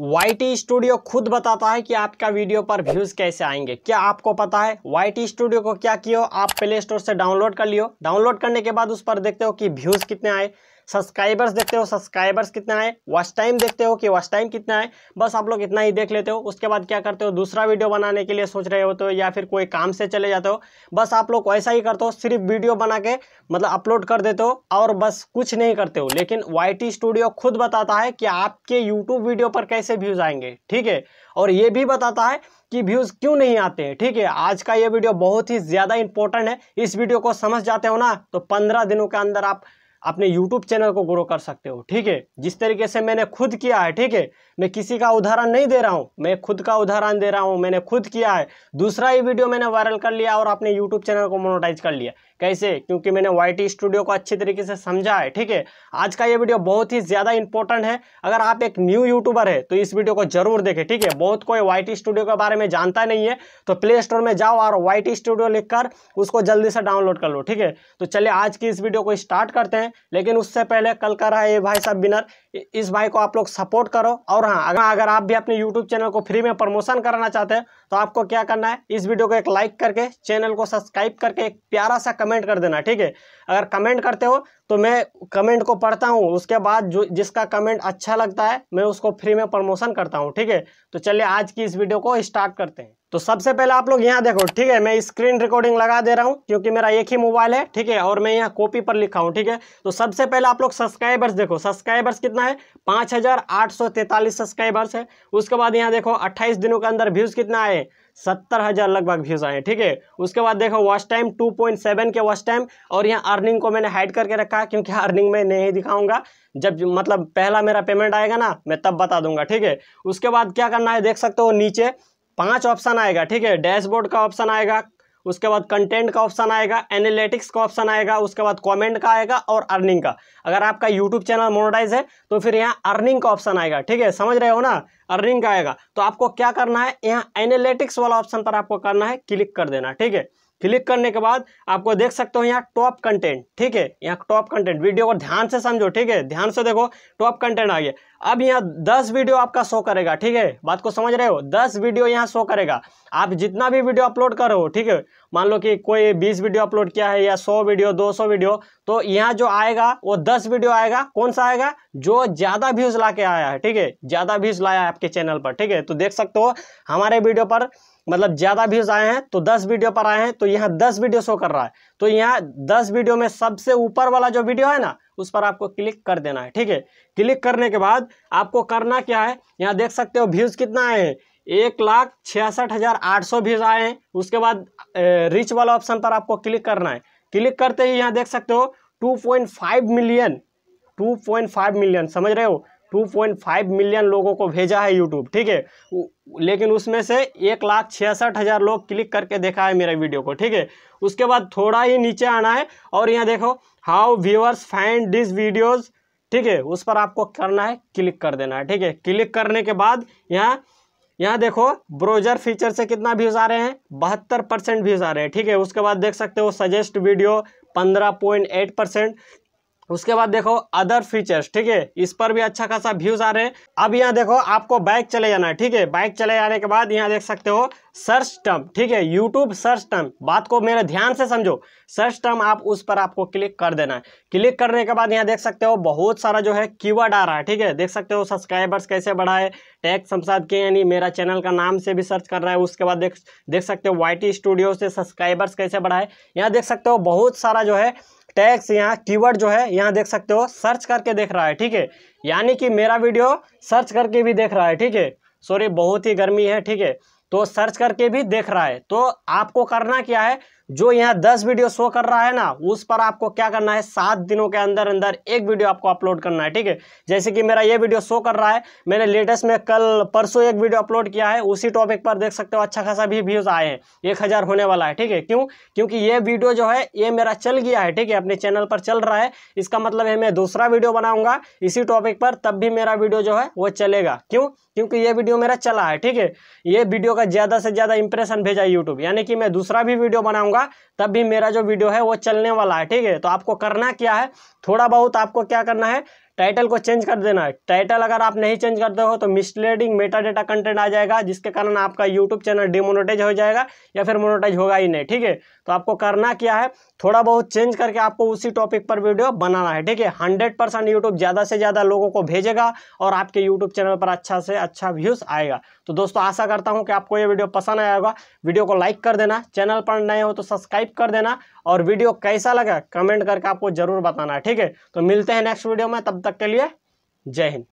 Y studio खुद बताता है कि आपका वीडियो पर व्यूज कैसे आएंगे क्या आपको पता है वाई स्टूडियो को क्या किया आप प्ले स्टोर से डाउनलोड कर लियो डाउनलोड करने के बाद उस पर देखते हो कि व्यूज कितने आए सब्सक्राइबर्स देखते हो सब्सक्राइबर्स कितना है वॉच टाइम देखते हो कि वॉच टाइम कितना है बस आप लोग इतना ही देख लेते हो उसके बाद क्या करते हो दूसरा वीडियो बनाने के लिए सोच रहे होते हो या फिर कोई काम से चले जाते हो बस आप लोग ऐसा ही करते हो सिर्फ वीडियो बना के मतलब अपलोड कर देते हो और बस कुछ नहीं करते हो लेकिन वाई स्टूडियो खुद बताता है कि आपके यूट्यूब वीडियो पर कैसे व्यूज़ आएंगे ठीक है और ये भी बताता है कि व्यूज़ क्यों नहीं आते हैं ठीक है आज का ये वीडियो बहुत ही ज़्यादा इंपॉर्टेंट है इस वीडियो को समझ जाते हो ना तो पंद्रह दिनों के अंदर आप अपने यूट्यूब चैनल को ग्रो कर सकते हो ठीक है जिस तरीके से मैंने खुद किया है ठीक है मैं किसी का उदाहरण नहीं दे रहा हूँ मैं खुद का उदाहरण दे रहा हूँ मैंने खुद किया है दूसरा ही वीडियो मैंने वायरल कर लिया और अपने यूट्यूब चैनल को मोनोटाइज कर लिया कैसे क्योंकि मैंने वाई स्टूडियो को अच्छे तरीके से समझा है ठीक है आज का ये वीडियो बहुत ही ज़्यादा इंपॉर्टेंट है अगर आप एक न्यू यूट्यूबर है तो इस वीडियो को जरूर देखें ठीक है बहुत कोई वाई स्टूडियो के बारे में जानता नहीं है तो प्ले स्टोर में जाओ और वाई स्टूडियो लिखकर उसको जल्दी से डाउनलोड कर लो ठीक है तो चलिए आज की इस वीडियो को स्टार्ट करते हैं लेकिन उससे पहले कल का रहा ये भाई साहब विनर इस भाई को आप लोग सपोर्ट करो और हाँ अगर अगर आप भी अपने यूट्यूब चैनल को फ्री में प्रमोशन कराना चाहते हैं तो आपको क्या करना है इस वीडियो को एक लाइक करके चैनल को सब्सक्राइब करके एक प्यारा सा कमेंट कर देना ठीक है अगर कमेंट करते हो तो मैं कमेंट को पढ़ता हूँ उसके बाद जो जिसका कमेंट अच्छा लगता है मैं उसको फ्री में प्रमोशन करता हूँ ठीक है तो चलिए आज की इस वीडियो को स्टार्ट करते हैं तो सबसे पहले आप लोग यहाँ देखो ठीक है मैं स्क्रीन रिकॉर्डिंग लगा दे रहा हूँ क्योंकि मेरा एक ही मोबाइल है ठीक है और मैं यहाँ कॉपी पर लिखा हूँ ठीक है तो सबसे पहले आप लोग सब्सक्राइबर्स देखो सब्सक्राइबर्स कितना है पाँच हज़ार आठ सौ सब्सक्राइबर्स है उसके बाद यहाँ देखो अट्ठाईस दिनों के अंदर व्यूज़ कितना है सत्तर हज़ार लगभग व्यूज़ आए ठीक है उसके बाद देखो watch time two point seven के वॉच टाइम और यहाँ अर्निंग को मैंने हाइड करके रखा है क्योंकि अर्निंग में नहीं दिखाऊंगा जब मतलब पहला मेरा पेमेंट आएगा ना मैं तब बता दूंगा ठीक है उसके बाद क्या करना है देख सकते हो नीचे पांच ऑप्शन आएगा ठीक है डैशबोर्ड का ऑप्शन आएगा उसके बाद कंटेंट का ऑप्शन आएगा एनालिटिक्स का ऑप्शन आएगा उसके बाद कमेंट का आएगा और अर्निंग का अगर आपका यूट्यूब चैनल मोनोटाइज है तो फिर यहाँ अर्निंग का ऑप्शन आएगा ठीक है समझ रहे हो ना अर्निंग का आएगा तो आपको क्या करना है यहाँ एनालिटिक्स वाला ऑप्शन पर आपको करना है क्लिक कर देना ठीक है क्लिक करने के बाद आपको देख सकते हो यहाँ टॉप कंटेंट ठीक है यहाँ टॉप कंटेंट वीडियो को ध्यान से समझो ठीक है ध्यान से देखो टॉप कंटेंट आ गया अब यहाँ दस वीडियो आपका शो करेगा ठीक है बात को समझ रहे हो दस वीडियो यहाँ शो करेगा आप जितना भी वीडियो अपलोड करो ठीक है मान लो कि कोई बीस वीडियो अपलोड किया है या सौ वीडियो दो सौ वीडियो तो यहाँ जो आएगा वो दस वीडियो आएगा कौन सा आएगा जो ज़्यादा व्यूज़ ला के आया है ठीक है ज़्यादा व्यूज़ लाया है आपके चैनल पर ठीक है तो देख सकते हो हमारे वीडियो पर मतलब ज़्यादा व्यूज़ आए हैं तो दस वीडियो पर आए हैं तो यहाँ दस वीडियो शो कर रहा है तो यहाँ दस वीडियो में सबसे ऊपर वाला जो वीडियो है ना उस पर आपको क्लिक कर देना है ठीक है क्लिक करने के बाद आपको करना क्या है यहाँ देख सकते हो व्यूज़ कितना आए हैं एक लाख छियासठ हज़ार आठ सौ व्यूज़ आए हैं उसके बाद रिच वाला ऑप्शन पर आपको क्लिक करना है क्लिक करते ही यहाँ देख सकते हो two point five million two point five million समझ रहे हो 2.5 मिलियन लोगों को भेजा है यूट्यूब ठीक है लेकिन उसमें से एक लाख छियासठ हज़ार लोग क्लिक करके देखा है मेरा वीडियो को ठीक है उसके बाद थोड़ा ही नीचे आना है और यहाँ देखो how viewers find this videos ठीक है उस पर आपको करना है क्लिक कर देना है ठीक है क्लिक करने के बाद यहाँ यहाँ देखो ब्रोजर फीचर से कितना व्यूज़ आ रहे हैं बहत्तर परसेंट व्यूज़ आ रहे हैं ठीक है उसके बाद देख सकते हो सजेस्ट वीडियो पंद्रह पॉइंट एट परसेंट उसके बाद देखो अदर फीचर्स ठीक है इस पर भी अच्छा खासा व्यूज आ रहे हैं अब यहाँ देखो आपको बाइक चले जाना है ठीक है बाइक चले जाने के बाद यहाँ देख सकते हो सर्च टर्म ठीक है यूट्यूब सर्च टर्म बात को मेरे ध्यान से समझो सर्च टर्म आप उस पर आपको क्लिक कर देना है क्लिक करने के बाद यहाँ देख सकते हो बहुत सारा जो है कीवर्ड आ रहा है ठीक है देख सकते हो सब्सक्राइबर्स कैसे बढ़ाए टैग संसाद के यानी मेरा चैनल का नाम से भी सर्च कर रहा है उसके बाद देख देख सकते हो वाई स्टूडियो से सब्सक्राइबर्स कैसे बढ़ाए यहाँ देख सकते हो बहुत सारा जो है टैक्स यहाँ कीवर्ड जो है यहाँ देख सकते हो सर्च करके देख रहा है ठीक है यानी कि मेरा वीडियो सर्च करके भी देख रहा है ठीक है सॉरी बहुत ही गर्मी है ठीक है तो सर्च करके भी देख रहा है तो आपको करना क्या है जो यहाँ दस वीडियो शो कर रहा है ना उस पर आपको क्या करना है सात दिनों के अंदर अंदर एक वीडियो आपको अपलोड करना है ठीक है जैसे कि मेरा ये वीडियो शो कर रहा है मैंने लेटेस्ट में कल परसों एक वीडियो अपलोड किया है उसी टॉपिक पर देख सकते हो अच्छा खासा भी व्यूज़ आए हैं एक हज़ार होने वाला है ठीक है क्यों क्योंकि ये वीडियो जो है ये मेरा चल गया है ठीक है अपने चैनल पर चल रहा है इसका मतलब है मैं दूसरा वीडियो बनाऊँगा इसी टॉपिक पर तब भी मेरा वीडियो जो है वो चलेगा क्यों क्योंकि ये वीडियो मेरा चला है ठीक है ये वीडियो वीडियो का ज़्यादा से ज़्यादा इंप्रेशन भेजा यूट्यूब यानी कि मैं दूसरा भी वीडियो बनाऊंगा तब भी मेरा जो वीडियो है वो चलने वाला है ठीक है तो आपको करना क्या है थोड़ा बहुत आपको क्या करना है टाइटल को चेंज कर देना है टाइटल अगर आप नहीं चेंज करते हो तो मिसलीडिंग मेटा डेटा कंटेंट आ जाएगा जिसके कारण आपका यूट्यूब चैनल डिमोनोटाइज हो जाएगा या फिर मोनोटाइज होगा ही नहीं ठीक है तो आपको करना क्या है थोड़ा बहुत चेंज करके आपको उसी टॉपिक पर वीडियो बनाना है ठीक है हंड्रेड परसेंट यूट्यूब ज़्यादा से ज़्यादा लोगों को भेजेगा और आपके यूट्यूब चैनल पर अच्छा से अच्छा व्यूज़ आएगा तो दोस्तों आशा करता हूँ कि आपको ये वीडियो पसंद आया होगा वीडियो को लाइक कर देना चैनल पर नए हो तो सब्सक्राइब कर देना और वीडियो कैसा लगा कमेंट करके आपको ज़रूर बताना है ठीक है तो मिलते हैं नेक्स्ट वीडियो में तब तक के लिए जय हिंद